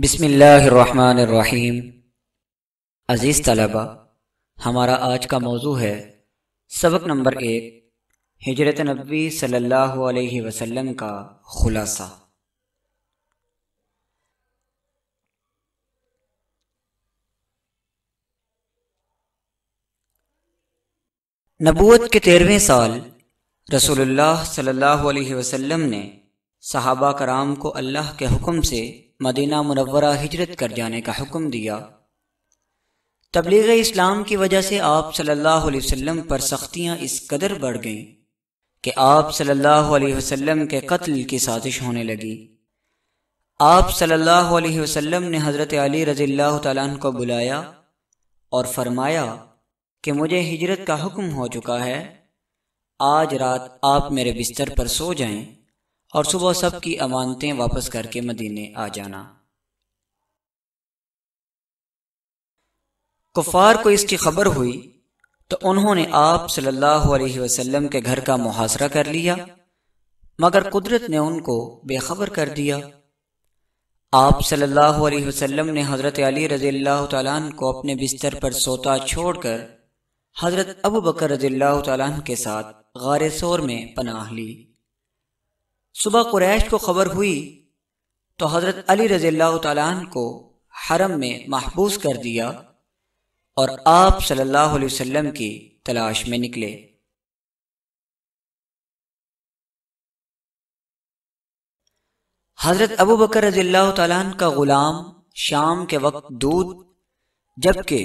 बिसमीम अज़ीज़ तलबा हमारा आज का मौजू है सबक नंबर एक हिजरत नबी सल्लल्लाहु अलैहि वसल्लम का ख़ुलासा नबूत के तेरहवें साल रसूलुल्लाह सल्लल्लाहु अलैहि वसल्लम ने सहाबा कराम को अल्लाह के हुक्म से मदीना मुनवरा हिजरत कर जाने का हुक्म दिया तबलीग इस्लाम की वजह से आप सल्लल्लाहु अलैहि वसल्लम पर सख्तियां इस कदर बढ़ गईं कि आप सल्लल्लाहु अलैहि वसल्लम के कत्ल की साजिश होने लगी आप सल्लल्लाहु अलैहि वसल्लम ने हज़रत अली रज़ील्लाहु ताला को बुलाया और फरमाया कि मुझे हिजरत का हुक्म हो चुका है आज रात आप मेरे बिस्तर पर सो जाएं और सुबह सब की अमानतें वापस करके मदीने आ जाना कुफार को इसकी खबर हुई तो, तो उन्होंने आप सल्लल्लाहु अलैहि वसल्लम के घर का मुहासरा कर लिया मगर कुदरत ने उनको बेखबर कर दिया आप सल्लल्लाहु अलैहि वसल्लम ने हज़रत अली रज़ी अल्लाह को अपने बिस्तर पर सोता छोड़कर हज़रत अबू बकर रज़ी तन के साथ गार सोर में पनाह ली सुबह कुरैश को खबर हुई तो हज़रत अली रज़ील्ला तन को हरम में महबूस कर दिया और आप सल्लल्लाहु अलैहि वसल्लम की तलाश में निकले हज़रत अबू बकर रज़ील्ला तन का ग़ुलाम शाम के वक्त दूध जबकि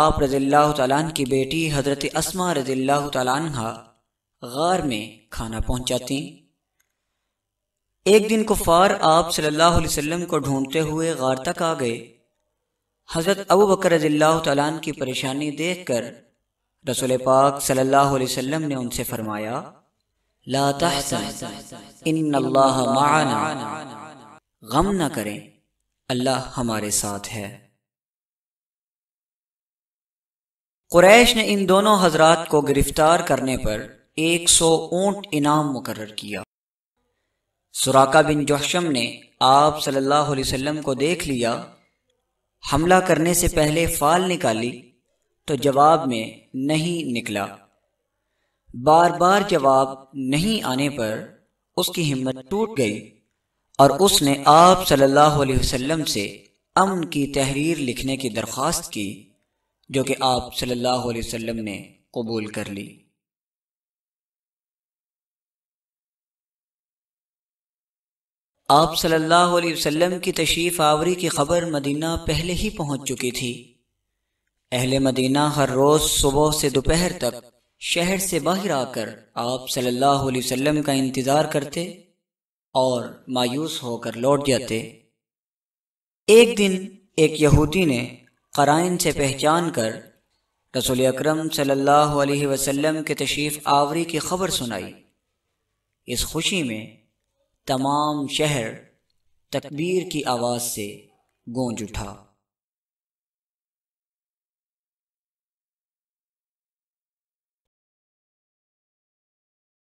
आप रज़ील्ला तन की बेटी हज़रत असमा रज़ील्ला तन गार में खाना पहुंचाती एक दिन कुफार आप सल्लल्लाहु अलैहि वसल्लम को ढूंढते हुए गार तक आ गए हज़रत अबू बकर की परेशानी देखकर रसूल पाक सल्लल्लाहु अलैहि वसल्लम ने उनसे फरमाया गम न करें अल्लाह हमारे साथ है कुरैश ने इन दोनों हजरात को गिरफ्तार करने पर 100 ऊंट इनाम मुकर किया सुराका बिन जोशम ने आप सल्लल्लाहु अलैहि वसल्लम को देख लिया हमला करने से पहले फाल निकाली तो जवाब में नहीं निकला बार बार जवाब नहीं आने पर उसकी हिम्मत टूट गई और उसने आप सल्लल्लाहु अलैहि वसल्लम से अमन की तहरीर लिखने की दरख्वास्त की जो कि आप सल्लल्लाहु अलैहि वसल्लम ने कबूल कर ली आप सल्लल्लाहु अलैहि वसल्लम की तशरीफ़ आवरी की खबर मदीना पहले ही पहुंच चुकी थी अहले मदीना हर रोज़ सुबह से दोपहर तक शहर से बाहर आकर आप सल्लल्लाहु अलैहि वसल्लम का इंतज़ार करते और मायूस होकर लौट जाते एक दिन एक यहूदी ने कराइन से पहचान कर रसूल अकरम सल्लल्लाहु अलैहि वसल्लम के तशरीफ़ आवरी की खबर सुनाई इस खुशी में तमाम शहर तकबीर की आवाज़ से गूंज उठा